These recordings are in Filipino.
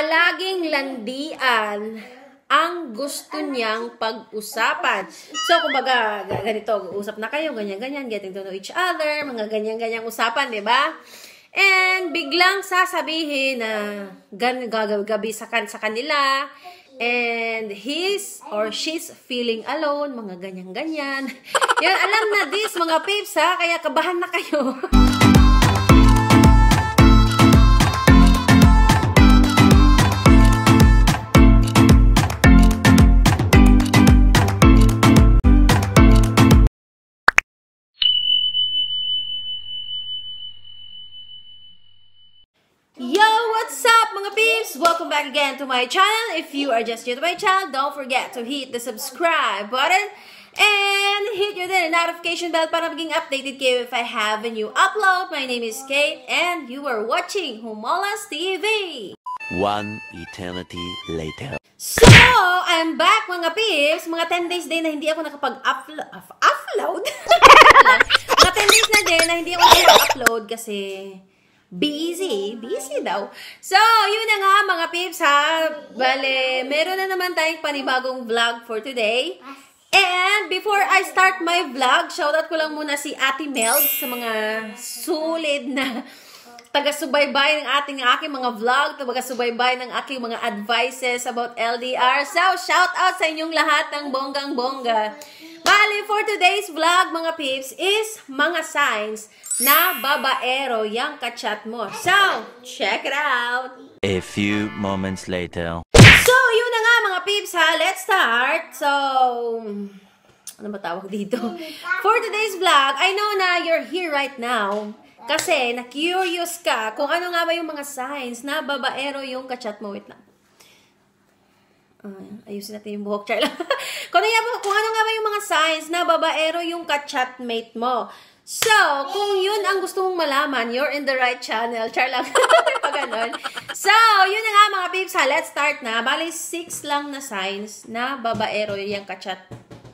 Palaging landian ang gusto niyang pag-usapan. So, kumbaga, ganito, usap na kayo, ganyan-ganyan, getting to know each other, mga ganyan-ganyang usapan, di ba? And biglang sasabihin na gan gagabi sa, kan sa kanila, and he's or she's feeling alone, mga ganyan-ganyan. Yan, alam na this, mga peeps, ha? Kaya kabahan na kayo. mga peeps! Welcome back again to my channel. If you are just new to my channel, don't forget to hit the subscribe button and hit your notification bell para maging updated kayo if I have a new upload. My name is Kate and you are watching Humolas TV! One eternity later. So, I'm back mga peeps! Mga 10 days din na hindi ako nakapag-upload. Upload? mga 10 days na din na hindi ako nakapag-upload kasi Busy. Busy daw. So, yun na nga mga peeps ha. Bale, meron na naman tayong panibagong vlog for today. And before I start my vlog, shoutout ko lang muna si Ate Mel sa mga sulit na taga-subaybay ng ating aking mga vlog, taga-subaybay ng aking mga advices about LDR. So, shout out sa inyong lahat ng bonggang-bongga. -bongga natin for today's vlog, mga peeps, is mga signs na babaero yung kachat mo. So, check it out! A few moments later. So, yun na nga mga peeps ha. Let's start. So, ano ba tawag dito? For today's vlog, I know na you're here right now. Kasi, na-curious ka kung ano nga ba yung mga signs na babaero yung kachat mo. Wait lang. Uh, ayusin natin yung buhok, Charla. kung, kung ano nga ba yung mga signs na babaero yung ka-chatmate mo. So, kung yun ang gusto mong malaman, you're in the right channel. Charla. lang. ganun. So, yun na nga mga babes ha. Let's start na. Bali, six lang na signs na babaero yung ka-chat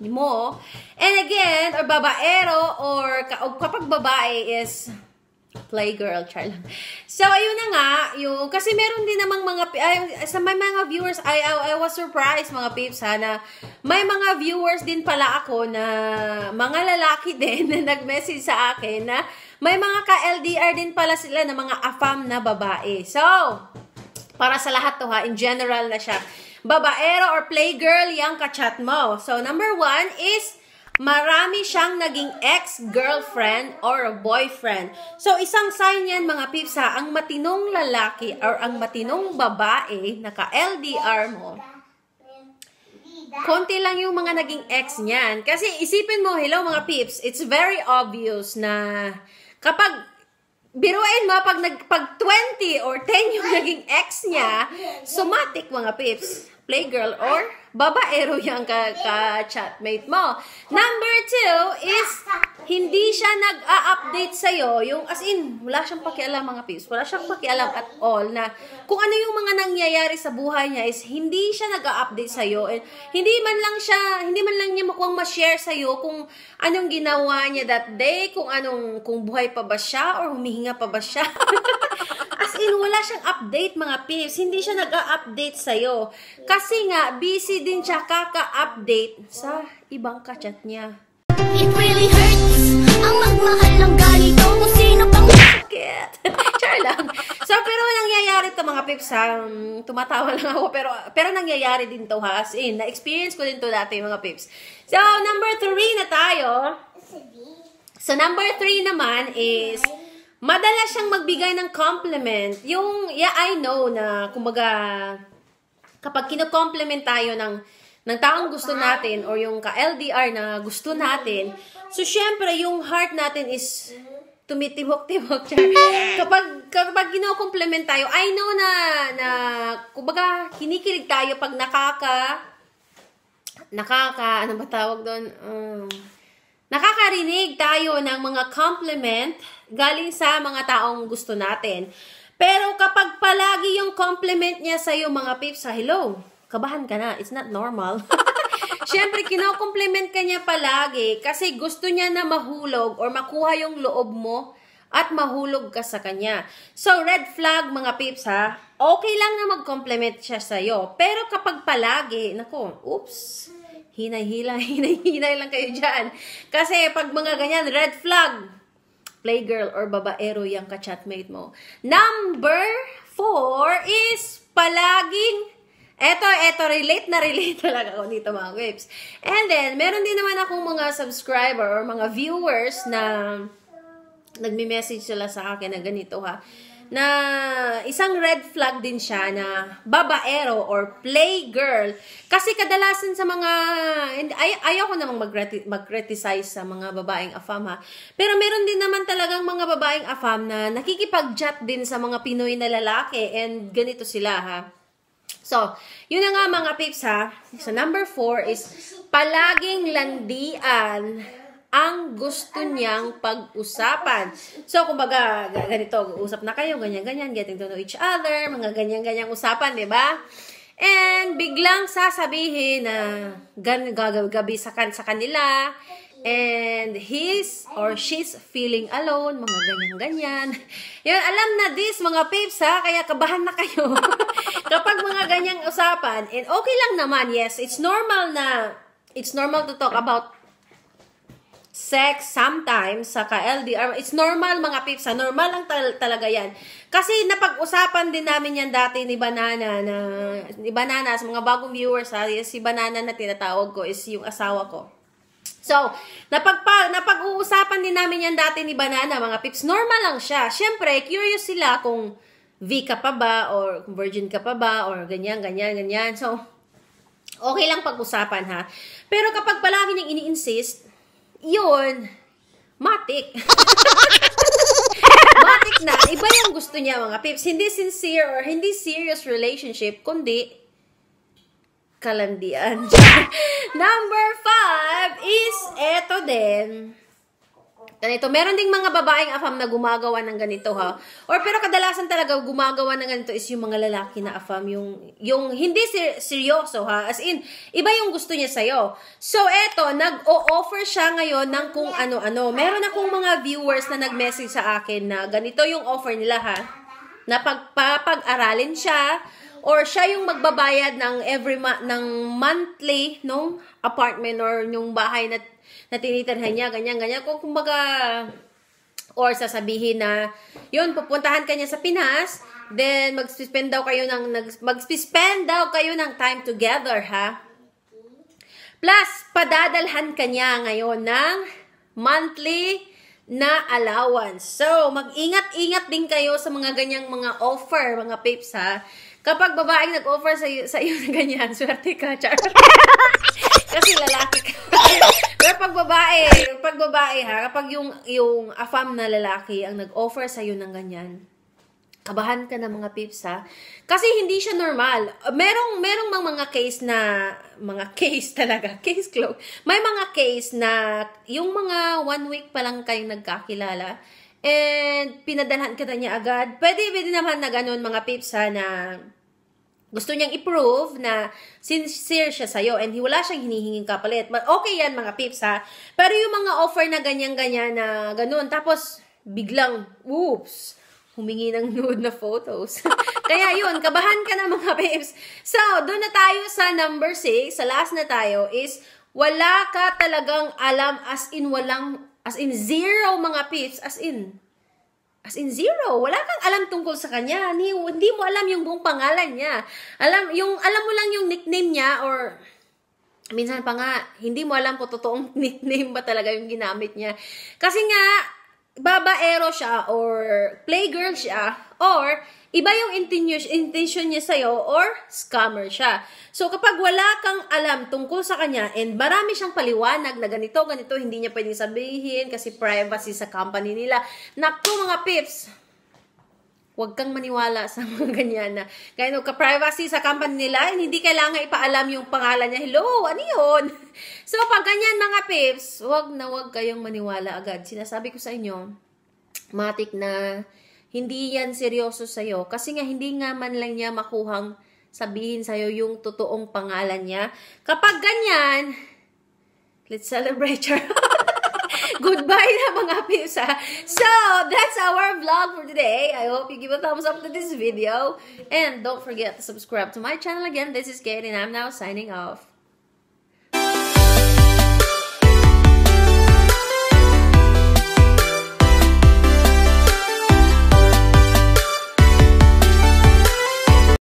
mo. And again, or babaero or kapag babae is Playgirl, char lang. So, ayun na nga, yung, kasi meron din namang mga, ay, sa may mga viewers, I, I, I was surprised mga peeps ha, na may mga viewers din pala ako na mga lalaki din na nag-message sa akin na may mga ka-LDR din pala sila na mga afam na babae. So, para sa lahat to ha, in general na siya. Babaero or playgirl yung kachat mo. So, number one is Marami siyang naging ex-girlfriend or boyfriend. So, isang sign yan mga pipsa, ang matinong lalaki or ang matinong babae, naka-LDR mo, konti lang yung mga naging ex niyan. Kasi isipin mo, hello mga pips, it's very obvious na kapag biruin mo, pag, nag, pag 20 or 10 yung naging ex niya, somatic mga pips playgirl or babaero yung ka-chatmate ka mo. Number two is, hindi siya nag-a-update sa'yo. Yung, as in, wala siyang pakialam mga peeps. Wala siyang pakialam at all na kung ano yung mga nangyayari sa buhay niya is hindi siya nag-a-update sa'yo. And hindi man lang siya, hindi man lang niya makuha ma-share sa'yo kung anong ginawa niya that day, kung anong, kung buhay pa ba siya or humihinga pa ba siya. in, wala siyang update mga peeps. Hindi siya nag-update sa'yo. Kasi nga, busy din siya kaka-update sa ibang kachat niya. It really hurts ang magmahal ng ganito kung sino pang sakit. Char lang. So, pero nangyayari to mga peeps ha. Um, tumatawa lang ako. Pero, pero nangyayari din to ha. As in, na-experience ko din to dati mga peeps. So, number three na tayo. So, number three naman is madalas siyang magbigay ng compliment. Yung, yeah, I know na, kumbaga, kapag kino-compliment tayo ng, ng taong gusto ah. natin or yung ka-LDR na gusto natin, so, syempre, yung heart natin is mm-hmm. tumitibok-tibok. kapag, kapag kino-compliment tayo, I know na, na, kumbaga, kinikilig tayo pag nakaka, nakaka, ano ba tawag doon? Um, nakakarinig tayo ng mga compliment galing sa mga taong gusto natin. Pero kapag palagi yung compliment niya sa iyo mga peeps, sa hello, kabahan ka na. It's not normal. Siyempre, kinokompliment ka niya palagi kasi gusto niya na mahulog or makuha yung loob mo at mahulog ka sa kanya. So, red flag mga peeps ha, okay lang na mag-compliment siya sa'yo. Pero kapag palagi, nako, oops, hinay-hila, hinay-hinay lang kayo dyan. Kasi pag mga ganyan, red flag, playgirl or babaero yung ka-chatmate mo. Number four is palaging Eto, eto, relate na relate talaga ako dito mga waves. And then, meron din naman akong mga subscriber or mga viewers na nagme-message sila sa akin na ganito ha na isang red flag din siya na babaero or playgirl. Kasi kadalasan sa mga, ay, ayaw ko namang mag-criticize sa mga babaeng afam ha. Pero meron din naman talagang mga babaeng afam na nakikipag-chat din sa mga Pinoy na lalaki and ganito sila ha. So, yun na nga mga pips ha. So, number four is palaging landian ang gusto niyang pag-usapan. So, kumbaga, ganito, usap na kayo, ganyan-ganyan, getting to know each other, mga ganyan-ganyang usapan, di ba? And biglang sasabihin na gan gabi sa, kan sa kanila, and he's or she's feeling alone, mga ganyan-ganyan. Yun, alam na this, mga peeps, ha? Kaya kabahan na kayo. Kapag mga ganyang usapan, and okay lang naman, yes, it's normal na, it's normal to talk about sex sometimes sa ka-LDR. It's normal mga pipsa. normal lang tal- talaga yan. Kasi napag-usapan din namin yan dati ni Banana na ni Banana sa mga bagong viewers ha, si Banana na tinatawag ko is yung asawa ko. So, napagpa, napag-uusapan din namin yan dati ni Banana, mga pips. Normal lang siya. Siyempre, curious sila kung V ka pa ba or virgin ka pa ba or ganyan, ganyan, ganyan. So, okay lang pag-usapan ha. Pero kapag palagi niyang ini-insist, yun, matik. matik na. Iba yung gusto niya mga peeps. Hindi sincere or hindi serious relationship, kundi kalandian. Number five is eto din ganito. Meron ding mga babaeng afam na gumagawa ng ganito ha. Or pero kadalasan talaga gumagawa ng ganito is yung mga lalaki na afam yung yung hindi ser- seryoso ha. As in iba yung gusto niya sa iyo. So eto, nag-o-offer siya ngayon ng kung ano-ano. Meron akong mga viewers na nag-message sa akin na ganito yung offer nila ha. Na pagpapag-aralin siya or siya yung magbabayad ng every ma- ng monthly nung apartment or yung bahay na, na tinitirhan niya, ganyan, ganyan. Kung kumbaga, or sasabihin na, yun, pupuntahan kanya sa Pinas, then mag-spend daw kayo ng, mag-spend daw kayo ng time together, ha? Plus, padadalhan kanya ngayon ng monthly na allowance. So, mag-ingat-ingat din kayo sa mga ganyang mga offer, mga pips, ha? Kapag babaeng nag-offer sa iyo, sa iyo ng ganyan, swerte ka, char. Kasi lalaki ka. Pero pag babae, pag babae ha, kapag yung, yung afam na lalaki ang nag-offer sa iyo ng ganyan, kabahan ka ng mga pips ha. Kasi hindi siya normal. Merong, merong mga, mga case na, mga case talaga, case close. May mga case na yung mga one week pa lang kayong nagkakilala, and pinadalhan ka na niya agad, pwede, pwede naman na ganun mga pips ha, na gusto niyang i-prove na sincere siya sa'yo and wala siyang hinihinging kapalit. Okay yan mga peeps ha. Pero yung mga offer na ganyan-ganyan na ganun, tapos biglang, oops, humingi ng nude na photos. Kaya yun, kabahan ka na mga peeps. So, doon na tayo sa number 6, sa last na tayo is, wala ka talagang alam as in walang, as in zero mga peeps, as in, As in zero. Wala kang alam tungkol sa kanya. Hindi, hindi mo alam yung buong pangalan niya. Alam, yung, alam mo lang yung nickname niya or minsan pa nga, hindi mo alam kung totoong nickname ba talaga yung ginamit niya. Kasi nga, babaero siya or playgirl siya or iba yung intention niya sa'yo or scammer siya. So kapag wala kang alam tungkol sa kanya and marami siyang paliwanag na ganito, ganito, hindi niya pwedeng sabihin kasi privacy sa company nila. Nakto mga pips, Huwag kang maniwala sa mga ganyan na gano'n ka-privacy sa company nila and eh, hindi kailangan ipaalam yung pangalan niya. Hello, ano yun? So, pag ganyan mga peeps, huwag na huwag kayong maniwala agad. Sinasabi ko sa inyo, matik na hindi yan seryoso sa'yo kasi nga hindi nga man lang niya makuhang sabihin sa'yo yung totoong pangalan niya. Kapag ganyan, let's celebrate your Goodbye na mga pisa. So, that's our vlog for today. I hope you give a thumbs up to this video. And don't forget to subscribe to my channel again. This is Kate and I'm now signing off.